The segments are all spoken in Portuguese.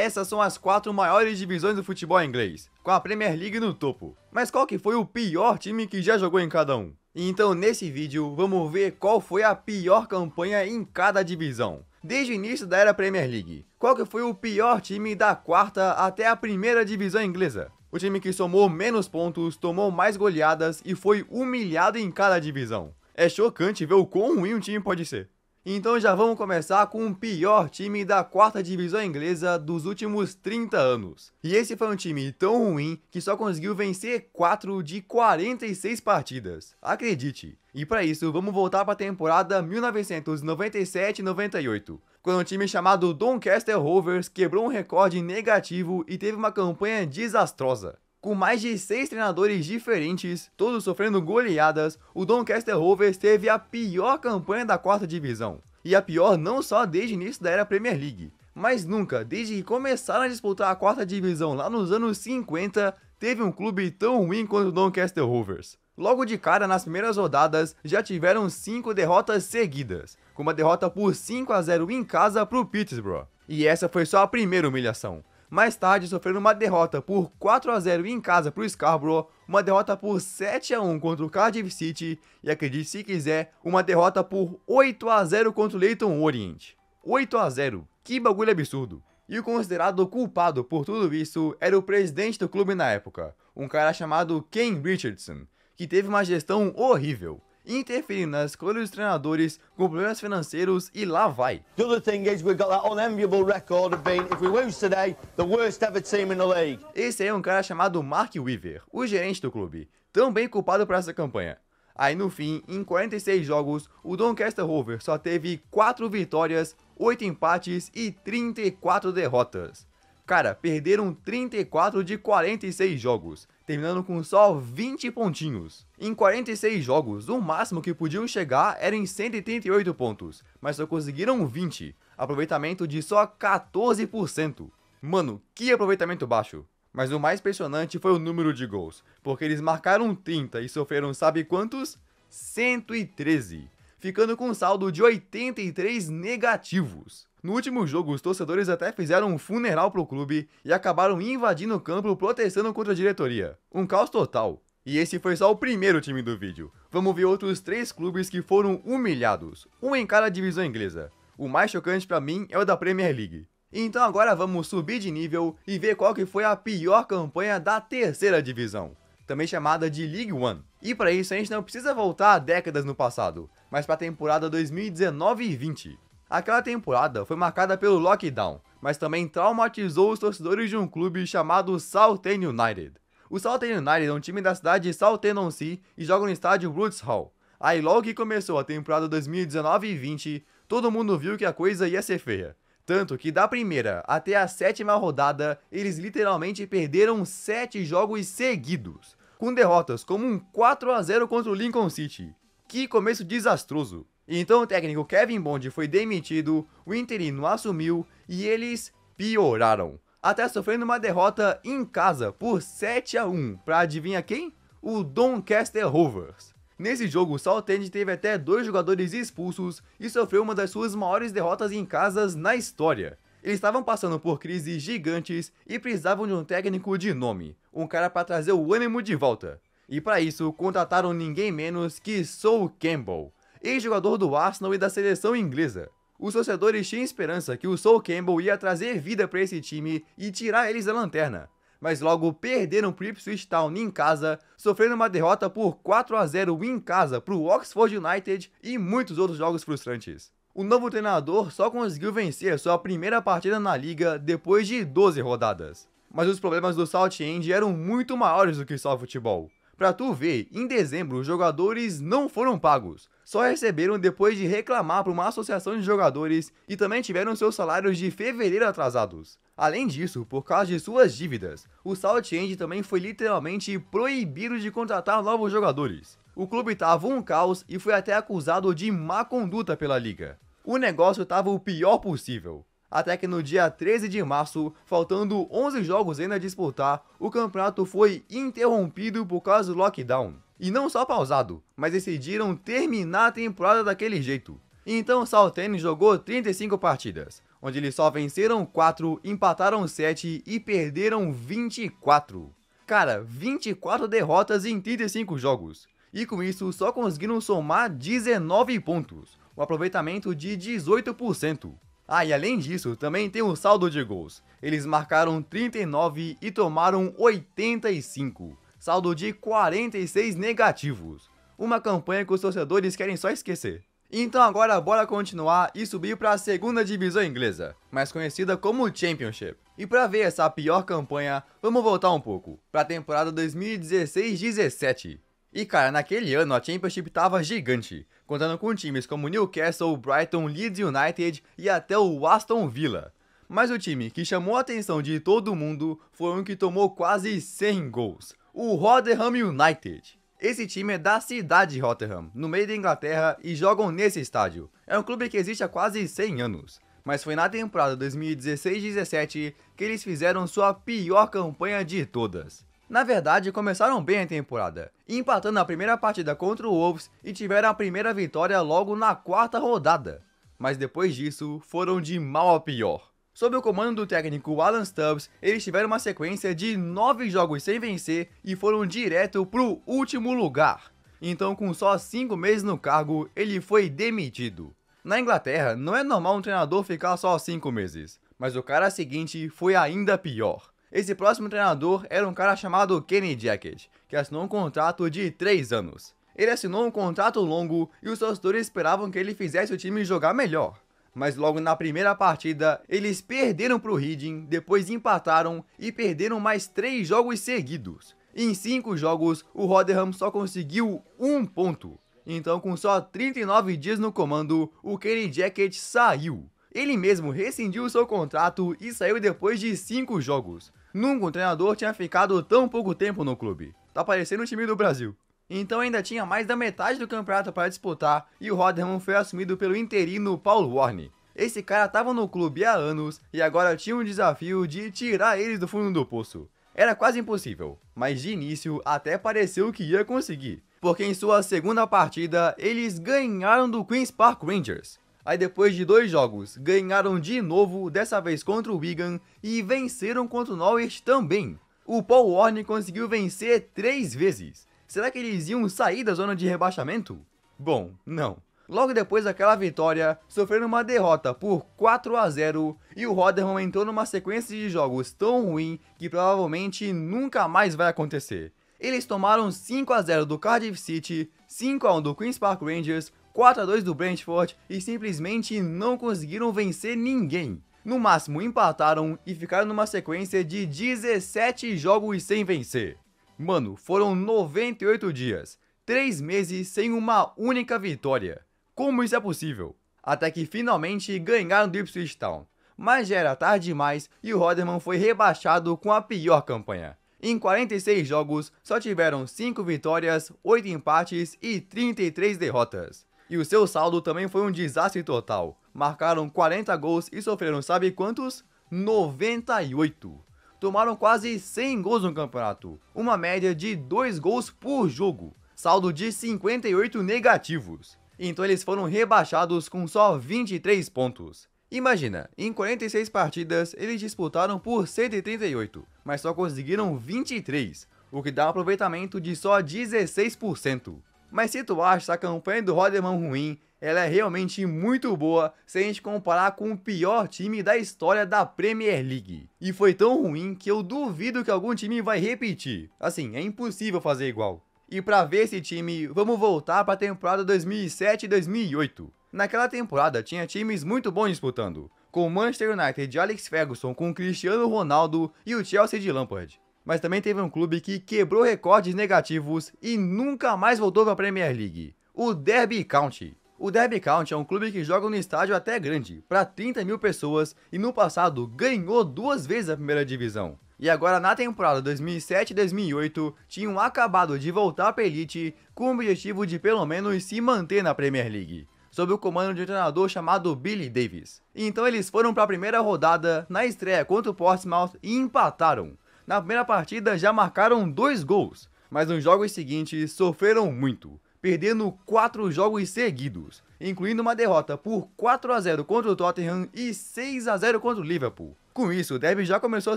Essas são as quatro maiores divisões do futebol inglês, com a Premier League no topo. Mas qual que foi o pior time que já jogou em cada um? Então nesse vídeo vamos ver qual foi a pior campanha em cada divisão. Desde o início da era Premier League, qual que foi o pior time da quarta até a primeira divisão inglesa? O time que somou menos pontos, tomou mais goleadas e foi humilhado em cada divisão. É chocante ver o quão ruim um time pode ser. Então já vamos começar com o pior time da quarta divisão inglesa dos últimos 30 anos. E esse foi um time tão ruim que só conseguiu vencer 4 de 46 partidas. Acredite. E para isso, vamos voltar para a temporada 1997-98, quando um time chamado Doncaster Rovers quebrou um recorde negativo e teve uma campanha desastrosa. Com mais de seis treinadores diferentes, todos sofrendo goleadas, o Doncaster Rovers teve a pior campanha da quarta divisão. E a pior não só desde o início da era Premier League, mas nunca, desde que começaram a disputar a quarta divisão lá nos anos 50, teve um clube tão ruim quanto o Doncaster Rovers. Logo de cara, nas primeiras rodadas, já tiveram 5 derrotas seguidas, com uma derrota por 5 a 0 em casa para o Pittsburgh. E essa foi só a primeira humilhação mais tarde sofrendo uma derrota por 4 a 0 em casa para o Scarborough, uma derrota por 7 a 1 contra o Cardiff City e acredite se quiser, uma derrota por 8 a 0 contra o Leighton Orient. 8 a 0, que bagulho absurdo. E o considerado culpado por tudo isso era o presidente do clube na época, um cara chamado Ken Richardson, que teve uma gestão horrível interferindo nas escolhas dos treinadores, com problemas financeiros e lá vai. The other thing is we've got that unenviable record of being, if we lose today, the worst ever team in the league. Esse aí é um cara chamado Mark Weaver, o gerente do clube, também culpado por essa campanha. Aí no fim, em 46 jogos, o Doncaster Rovers só teve 4 vitórias, 8 empates e 34 derrotas. Cara, perderam 34 de 46 jogos, terminando com só 20 pontinhos. Em 46 jogos, o máximo que podiam chegar era em 138 pontos, mas só conseguiram 20, aproveitamento de só 14%. Mano, que aproveitamento baixo! Mas o mais impressionante foi o número de gols, porque eles marcaram 30 e sofreram sabe quantos? 113, ficando com um saldo de 83 negativos. No último jogo, os torcedores até fizeram um funeral pro clube e acabaram invadindo o campo protestando contra a diretoria. Um caos total. E esse foi só o primeiro time do vídeo. Vamos ver outros três clubes que foram humilhados, um em cada divisão inglesa. O mais chocante para mim é o da Premier League. Então agora vamos subir de nível e ver qual que foi a pior campanha da terceira divisão, também chamada de League One. E para isso a gente não precisa voltar a décadas no passado, mas para a temporada 2019 e 20. Aquela temporada foi marcada pelo lockdown, mas também traumatizou os torcedores de um clube chamado Southend United. O Southend United é um time da cidade de Southend-on-Sea e joga no estádio Roots Hall. Aí logo que começou a temporada 2019 e 20, todo mundo viu que a coisa ia ser feia. Tanto que da primeira até a sétima rodada, eles literalmente perderam 7 jogos seguidos, com derrotas como um 4 a 0 contra o Lincoln City. Que começo desastroso! Então o técnico Kevin Bond foi demitido, o interino assumiu e eles pioraram. Até sofrendo uma derrota em casa por 7 a 1 para adivinha quem? O Doncaster Rovers. Nesse jogo, o Southampton teve até dois jogadores expulsos e sofreu uma das suas maiores derrotas em casas na história. Eles estavam passando por crises gigantes e precisavam de um técnico de nome, um cara para trazer o ânimo de volta. E para isso, contrataram ninguém menos que Sol Campbell, ex-jogador do Arsenal e da seleção inglesa. Os torcedores tinham esperança que o Sol Campbell ia trazer vida para esse time e tirar eles da lanterna, mas logo perderam para o Ipswich Town em casa, sofrendo uma derrota por 4 a 0 em casa para o Oxford United e muitos outros jogos frustrantes. O novo treinador só conseguiu vencer sua primeira partida na liga depois de 12 rodadas. Mas os problemas do Southend eram muito maiores do que só futebol. Pra tu ver, em dezembro os jogadores não foram pagos, só receberam depois de reclamar para uma associação de jogadores e também tiveram seus salários de fevereiro atrasados. Além disso, por causa de suas dívidas, o South End também foi literalmente proibido de contratar novos jogadores. O clube estava um caos e foi até acusado de má conduta pela liga. O negócio estava o pior possível. Até que no dia 13 de março, faltando 11 jogos ainda a disputar, o campeonato foi interrompido por causa do lockdown. E não só pausado, mas decidiram terminar a temporada daquele jeito. Então Saltene jogou 35 partidas, onde eles só venceram 4, empataram 7 e perderam 24. Cara, 24 derrotas em 35 jogos. E com isso só conseguiram somar 19 pontos, um aproveitamento de 18%. Ah, e além disso, também tem o saldo de gols. Eles marcaram 39 e tomaram 85 saldo de 46 negativos. Uma campanha que os torcedores querem só esquecer. Então agora bora continuar e subir para a segunda divisão inglesa, mais conhecida como Championship. E para ver essa pior campanha, vamos voltar um pouco, para a temporada 2016-17. E cara, naquele ano a Championship tava gigante, contando com times como Newcastle, Brighton, Leeds United e até o Aston Villa. Mas o time que chamou a atenção de todo mundo foi um que tomou quase 100 gols, o Rotherham United. Esse time é da cidade de Rotherham, no meio da Inglaterra, e jogam nesse estádio. É um clube que existe há quase 100 anos, mas foi na temporada 2016-17 que eles fizeram sua pior campanha de todas. Na verdade, começaram bem a temporada, empatando a primeira partida contra o Wolves e tiveram a primeira vitória logo na quarta rodada. Mas depois disso, foram de mal a pior. Sob o comando do técnico Alan Stubbs, eles tiveram uma sequência de 9 jogos sem vencer e foram direto pro último lugar. Então, com só 5 meses no cargo, ele foi demitido. Na Inglaterra, não é normal um treinador ficar só 5 meses, mas o cara seguinte foi ainda pior. Esse próximo treinador era um cara chamado Kenny Jacket, que assinou um contrato de 3 anos. Ele assinou um contrato longo e os torcedores esperavam que ele fizesse o time jogar melhor mas logo na primeira partida eles perderam para o Reading, depois empataram e perderam mais três jogos seguidos. Em cinco jogos, o Rotherham só conseguiu um ponto. Então, com só 39 dias no comando, o Kenny Jacket saiu. Ele mesmo rescindiu seu contrato e saiu depois de cinco jogos. Nunca um treinador tinha ficado tão pouco tempo no clube. Tá parecendo o time do Brasil. Então ainda tinha mais da metade do campeonato para disputar e o Rotherham foi assumido pelo interino Paul Warne. Esse cara estava no clube há anos e agora tinha um desafio de tirar eles do fundo do poço. Era quase impossível, mas de início até pareceu que ia conseguir, porque em sua segunda partida eles ganharam do Queen's Park Rangers. Aí depois de dois jogos, ganharam de novo, dessa vez contra o Wigan, e venceram contra o Norwich também. O Paul Warne conseguiu vencer três vezes. Será que eles iam sair da zona de rebaixamento? Bom, não. Logo depois daquela vitória, sofreram uma derrota por 4 a 0 e o Rotherham entrou numa sequência de jogos tão ruim que provavelmente nunca mais vai acontecer. Eles tomaram 5 a 0 do Cardiff City, 5 a 1 do Queen's Park Rangers, 4 a 2 do Brentford e simplesmente não conseguiram vencer ninguém. No máximo empataram e ficaram numa sequência de 17 jogos sem vencer. Mano, foram 98 dias, 3 meses sem uma única vitória. Como isso é possível? Até que finalmente ganharam do Ipswich Town. Mas já era tarde demais e o Roderman foi rebaixado com a pior campanha. Em 46 jogos, só tiveram 5 vitórias, 8 empates e 33 derrotas. E o seu saldo também foi um desastre total. Marcaram 40 gols e sofreram sabe quantos? 98 tomaram quase 100 gols no campeonato, uma média de 2 gols por jogo, saldo de 58 negativos. Então eles foram rebaixados com só 23 pontos. Imagina, em 46 partidas eles disputaram por 138, mas só conseguiram 23, o que dá um aproveitamento de só 16%. Mas se tu acha a campanha do Roderman ruim, ela é realmente muito boa se a gente comparar com o pior time da história da Premier League. E foi tão ruim que eu duvido que algum time vai repetir. Assim, é impossível fazer igual. E para ver esse time, vamos voltar para a temporada 2007 e 2008. Naquela temporada tinha times muito bons disputando, com o Manchester United de Alex Ferguson, com o Cristiano Ronaldo e o Chelsea de Lampard mas também teve um clube que quebrou recordes negativos e nunca mais voltou para a Premier League, o Derby County. O Derby County é um clube que joga no estádio até grande, para 30 mil pessoas, e no passado ganhou duas vezes a primeira divisão. E agora na temporada 2007 2008, tinham acabado de voltar para a elite com o objetivo de pelo menos se manter na Premier League sob o comando de um treinador chamado Billy Davis. Então eles foram para a primeira rodada na estreia contra o Portsmouth e empataram. Na primeira partida já marcaram dois gols, mas nos jogos seguintes sofreram muito, perdendo quatro jogos seguidos, incluindo uma derrota por 4 a 0 contra o Tottenham e 6 a 0 contra o Liverpool. Com isso, o Derby já começou a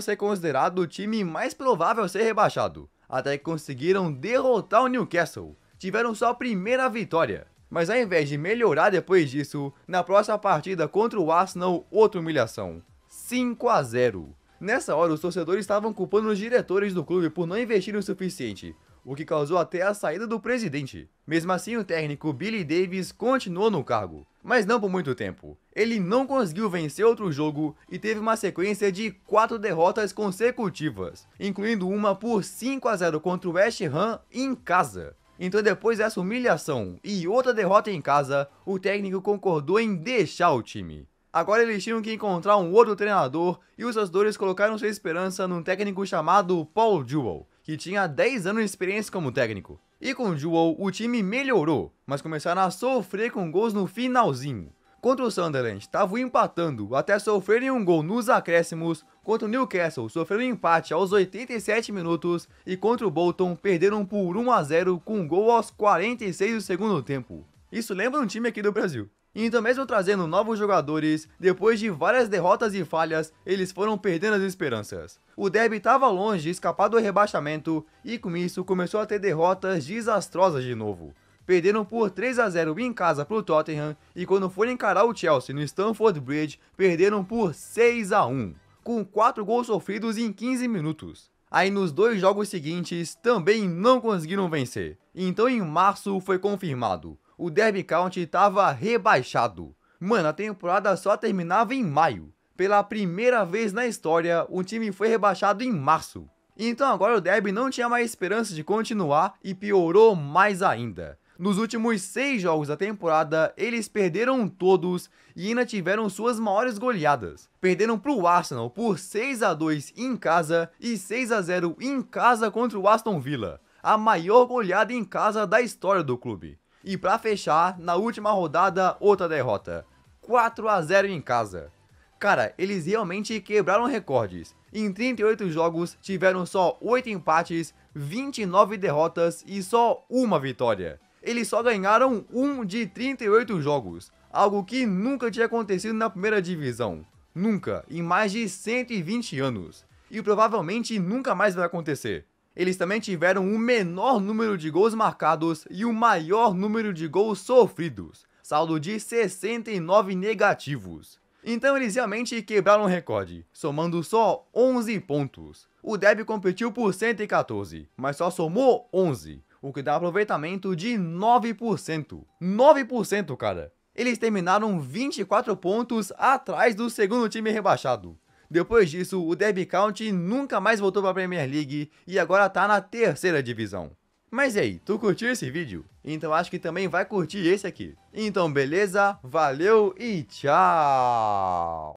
ser considerado o time mais provável a ser rebaixado, até que conseguiram derrotar o Newcastle. Tiveram sua primeira vitória. Mas ao invés de melhorar depois disso, na próxima partida contra o Arsenal, outra humilhação. 5 a 0 Nessa hora, os torcedores estavam culpando os diretores do clube por não investir o suficiente, o que causou até a saída do presidente. Mesmo assim, o técnico Billy Davis continuou no cargo, mas não por muito tempo. Ele não conseguiu vencer outro jogo e teve uma sequência de quatro derrotas consecutivas, incluindo uma por 5 a 0 contra o West Ham em casa. Então, depois dessa humilhação e outra derrota em casa, o técnico concordou em deixar o time. Agora eles tinham que encontrar um outro treinador e os Astores colocaram sua esperança num técnico chamado Paul Jewell, que tinha 10 anos de experiência como técnico. E com Jewell o time melhorou, mas começaram a sofrer com gols no finalzinho. Contra o Sunderland, estavam empatando até sofrerem um gol nos acréscimos, contra o Newcastle sofreram um empate aos 87 minutos e contra o Bolton perderam por 1 a 0 com um gol aos 46 do segundo tempo. Isso lembra um time aqui do Brasil. Então mesmo trazendo novos jogadores, depois de várias derrotas e falhas, eles foram perdendo as esperanças. O Derby estava longe de escapar do rebaixamento e com isso começou a ter derrotas desastrosas de novo. Perderam por 3 a 0 em casa para o Tottenham e quando foram encarar o Chelsea no Stamford Bridge, perderam por 6 a 1, com 4 gols sofridos em 15 minutos. Aí nos dois jogos seguintes também não conseguiram vencer. Então em março foi confirmado o Derby County estava rebaixado. Mano, a temporada só terminava em maio. Pela primeira vez na história, o time foi rebaixado em março. Então agora o Derby não tinha mais esperança de continuar e piorou mais ainda. Nos últimos seis jogos da temporada, eles perderam todos e ainda tiveram suas maiores goleadas. Perderam para o Arsenal por 6 a 2 em casa e 6 a 0 em casa contra o Aston Villa, a maior goleada em casa da história do clube. E para fechar, na última rodada, outra derrota. 4 a 0 em casa. Cara, eles realmente quebraram recordes. Em 38 jogos, tiveram só 8 empates, 29 derrotas e só uma vitória. Eles só ganharam um de 38 jogos, algo que nunca tinha acontecido na primeira divisão. Nunca, em mais de 120 anos. E provavelmente nunca mais vai acontecer. Eles também tiveram o menor número de gols marcados e o maior número de gols sofridos, saldo de 69 negativos. Então eles realmente quebraram o recorde, somando só 11 pontos. O Deb competiu por 114, mas só somou 11, o que dá aproveitamento de 9%. 9%, cara! Eles terminaram 24 pontos atrás do segundo time rebaixado. Depois disso, o Derby County nunca mais voltou para a Premier League e agora tá na terceira divisão. Mas e aí? tu curtiu esse vídeo? Então acho que também vai curtir esse aqui. Então beleza, valeu e tchau!